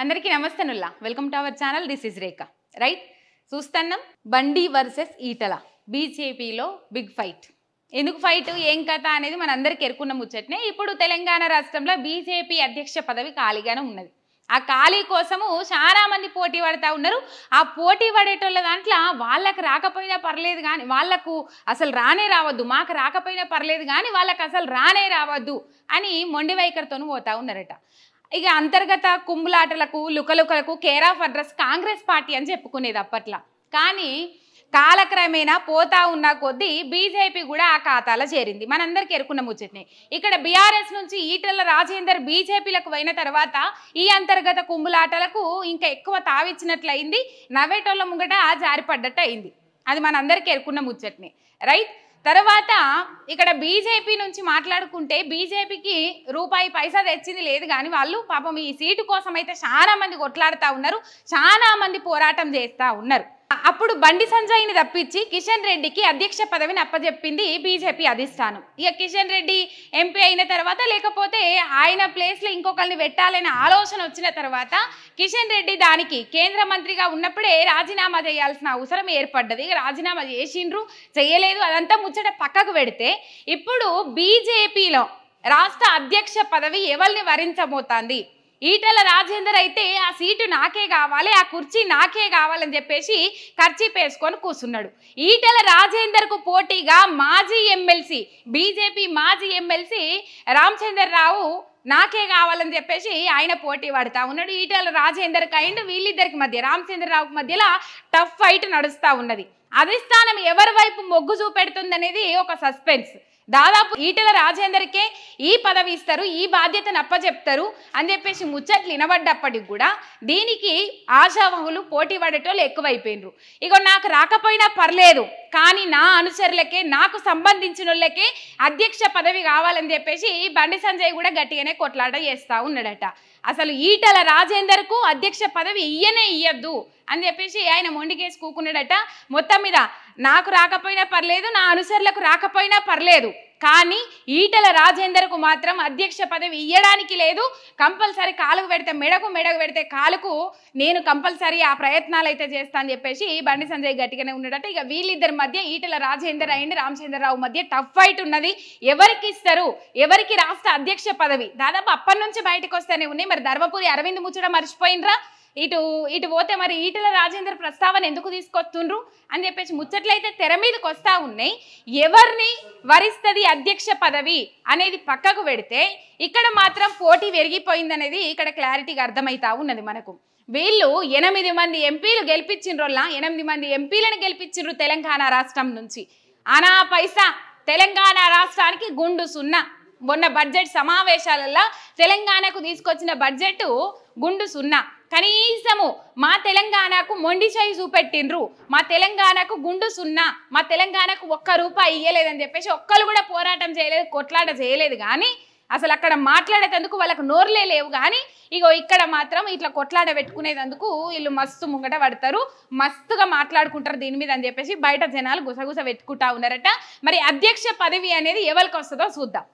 అందరికీ నమస్తే నుల్లా welcome to our channel this is Rekha right చూస్తున్నాం బండి వర్సెస్ ఈటల బీజేపీలో బిగ్ ఫైట్ ఎందుకు ఫైట్ ఏం కథ అనేది అందరికీ ఎరుకున్న ముచ్చట్నే ఇప్పుడు తెలంగాణ రాష్ట్రంలో బీజేపీ అధ్యక్ష పదవి ఖాళీగానే ఉన్నది ఆ ఖాళీ కోసము చాలా మంది పోటీ పడతా ఉన్నారు ఆ పోటీ పడేటోళ్ళ దాంట్లో వాళ్ళకు రాకపోయినా పర్లేదు కానీ వాళ్ళకు అసలు రానే రావద్దు మాకు రాకపోయినా పర్లేదు కానీ వాళ్ళకు అసలు రానే రావద్దు అని మొండి వైఖరితోనూ పోతా ఉన్నారట ఇక అంతర్గత కుంభలాటలకు లుకలుకలకు care of address Congress party అని చెప్పుకునేది అప్పట్లో కానీ కాలక్రమేణా పోతా ఉన్న కొద్దీ బీజేపీ కూడా ఆ ఖాతాలో చేరింది మనందరికీ ఎరుకున్న ముచ్చట్ని ఇక్కడ బీఆర్ఎస్ నుంచి ఈటల రాజేందర్ బీజేపీలకు పోయిన తర్వాత ఈ అంతర్గత కుంభలాటలకు ఇంకా ఎక్కువ తావిచ్చినట్లయింది నవ్వేటోళ్ళ ముంగట జారిపడ్డట్టు అయింది అది మనందరికీ ఎరుకున్న ముచ్చట్ని రైట్ తర్వాత ఇక్కడ బీజేపీ నుంచి మాట్లాడుకుంటే బీజేపీకి రూపాయి పైసా తెచ్చింది లేదు కానీ వాళ్ళు పాపం ఈ సీటు కోసం అయితే చాలా మంది కొట్లాడుతూ ఉన్నారు చాలామంది పోరాటం చేస్తూ ఉన్నారు అప్పుడు బండి సంజయ్ని తప్పించి కిషన్ రెడ్డికి అధ్యక్ష పదవిని అప్పజెప్పింది బీజేపీ అధిష్టానం ఇక కిషన్ రెడ్డి ఎంపీ అయిన తర్వాత లేకపోతే ఆయన ప్లేస్లో ఇంకొకరిని పెట్టాలనే ఆలోచన వచ్చిన తర్వాత కిషన్ రెడ్డి దానికి కేంద్ర మంత్రిగా ఉన్నప్పుడే రాజీనామా చేయాల్సిన అవసరం ఏర్పడ్డది ఇక రాజీనామా చేసిండ్రు చేయలేదు అదంతా ముచ్చట పక్కకు పెడితే ఇప్పుడు బీజేపీలో రాష్ట్ర అధ్యక్ష పదవి ఎవరిని వరించబోతోంది ఈటల రాజేందర్ అయితే ఆ సీటు నాకే కావాలి ఆ కుర్చీ నాకే కావాలని చెప్పేసి ఖర్చీ పేసుకొని కూర్చున్నాడు ఈటల రాజేందర్కు పోటీగా మాజీ ఎమ్మెల్సీ బీజేపీ మాజీ ఎమ్మెల్సీ రామచంద్రరావు నాకే కావాలని చెప్పేసి ఆయన పోటీ పడతా ఉన్నాడు ఈటల రాజేందర్ అండ్ వీళ్ళిద్దరికి మధ్య రామచంద్రరావుకి మధ్యలో టఫ్ ఫైట్ నడుస్తూ ఉన్నది అధిష్టానం ఎవరి వైపు మొగ్గు చూపెడుతుందనేది ఒక సస్పెన్స్ దాదాపు ఈటెల రాజేందర్కే ఈ పదవి ఇస్తారు ఈ బాధ్యతను అప్పచెప్తారు అని చెప్పేసి ముచ్చట్లు వినబడ్డప్పటికి కూడా దీనికి ఆశావహులు పోటీ పడేటోళ్ళు ఎక్కువైపోయినరు ఇక నాకు రాకపోయినా పర్లేదు కానీ నా అనుచరులకే నాకు సంబంధించిన వాళ్ళకే అధ్యక్ష పదవి కావాలని చెప్పేసి బండి సంజయ్ కూడా గట్టిగానే కొట్లాట చేస్తూ ఉన్నాడట అసలు ఈటల రాజేందర్కు అధ్యక్ష పదవి ఇయ్యనే ఇయ్యద్దు అని చెప్పేసి ఆయన మొండికేసి కూకున్నాడట మొత్తం మీద నాకు రాకపోయినా పర్లేదు నా అనుసరులకు రాకపోయినా పర్లేదు కానీ ఈటల రాజేందర్కు మాత్రం అధ్యక్ష పదవి ఇయ్యడానికి లేదు కంపల్సరీ కాలుకు పెడితే మెడకు మెడకు పెడితే కాలుకు నేను కంపల్సరీ ఆ ప్రయత్నాలు అయితే చేస్తా అని చెప్పేసి బండి సంజయ్ గట్టిగానే ఉన్నాడట ఇక వీళ్ళిద్దరి మధ్య ఈటల రాజేందర్ అండ్ రామచంద్రరావు మధ్య టఫ్ ఫైట్ ఉన్నది ఎవరికి ఇస్తారు ఎవరికి రాష్ట్ర అధ్యక్ష పదవి దాదాపు అప్పటి నుంచి బయటకు వస్తేనే ఉన్నాయి మరి ధర్మపురి అరవింద్ ముచ్చడం మర్చిపోయినరా ఇటు ఇటు పోతే మరి ఈటల రాజేంద్ర ప్రస్తావన ఎందుకు తీసుకొస్తుండ్రు అని చెప్పేసి ముచ్చట్లయితే తెర మీదకి వస్తా ఉన్నాయి ఎవరిని వరిస్తుంది అధ్యక్ష పదవి అనేది పక్కకు పెడితే ఇక్కడ మాత్రం పోటీ పెరిగిపోయిందనేది ఇక్కడ క్లారిటీగా అర్థమవుతా ఉన్నది మనకు వీళ్ళు ఎనిమిది మంది ఎంపీలు గెలిపించిండ్రోల్లా ఎనిమిది మంది ఎంపీలను గెలిపించిండ్రు తెలంగాణ రాష్ట్రం నుంచి అనా పైసా తెలంగాణ రాష్ట్రానికి గుండు సున్నా మొన్న బడ్జెట్ సమావేశాలలో తెలంగాణకు తీసుకొచ్చిన బడ్జెట్ గుండు సున్నా కనీసము మా తెలంగాణకు మొండి చేయి చూపెట్టిండ్రు మా తెలంగాణకు గుండు సున్నా మా తెలంగాణకు ఒక్క రూపాయి ఇయ్యలేదని చెప్పేసి ఒక్కరు కూడా పోరాటం చేయలేదు కొట్లాట చేయలేదు కానీ అసలు అక్కడ మాట్లాడేటందుకు వాళ్ళకు నోర్లే లేవు కానీ ఇగో ఇక్కడ మాత్రం ఇట్లా కొట్లాడ పెట్టుకునేందుకు వీళ్ళు మస్తు ముంగట పడతారు మస్తుగా మాట్లాడుకుంటారు దీని మీద అని చెప్పేసి బయట జనాలు గుసగుస పెట్టుకుంటా ఉన్నారట మరి అధ్యక్ష పదవి అనేది ఎవరికి వస్తుందో చూద్దాం